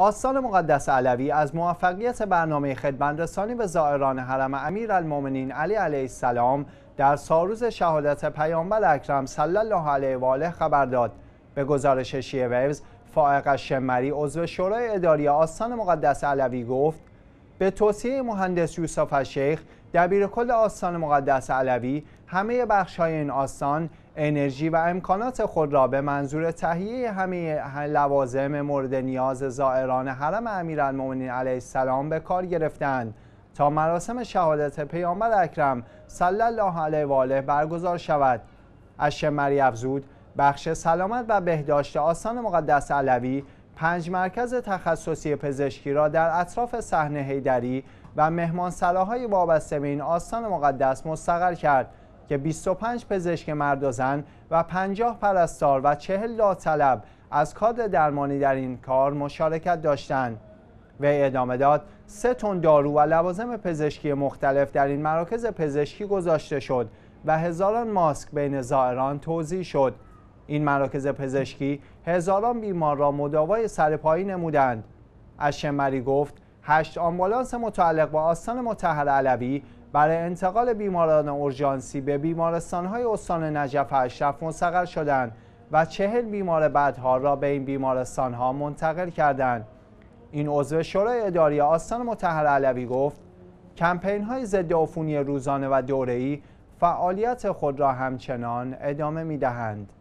آستان مقدس علوی از موفقیت برنامه رسانی به زائران حرم امیرالمؤمنین علی علیه السلام در ساروز شهادت پیامبر اکرم صلی الله علیه و آله خبر داد به گزارش شیعه ویوز فائق شمری عضو شورای اداری آستان مقدس علوی گفت به توصیه مهندس یوسف الشیخ کل آستان مقدس علوی همه بخش های این آستان انرژی و امکانات خود را به منظور تهیه همه لوازم مورد نیاز زائران حرم امیرالمؤمنین علیه السلام به کار گرفتند تا مراسم شهادت پیامبر اکرم صلی الله علیه و آله برگزار شود مری افزود بخش سلامت و بهداشت آستان مقدس علوی پنج مرکز تخصصی پزشکی را در اطراف صحنه هیدری و مهمان مهمانسلاهای وابسته به این آستان مقدس مستقر کرد که 25 پزشک مرد و زن و 50 پرستار و 40 داوطلب از کادر درمانی در این کار مشارکت داشتند. و ادامه داد سه تن دارو و لوازم پزشکی مختلف در این مراکز پزشکی گذاشته شد و هزاران ماسک بین زائران توضیح شد این مراکز پزشکی هزاران بیمار را مداوای سرپایی نمودند اشمری گفت هشت آمبولانس متعلق به آستان متحر علوی برای انتقال بیماران اورژانسی به بیمارستانهای استان نجف اشرف مستقر شدند و چهل بیمار بدها را به این بیمارستانها منتقل کردند این عضو شورای اداری آستان متحر علوی گفت کمپین های ضد عفونی روزانه و دوره‌ای فعالیت خود را همچنان ادامه می دهند.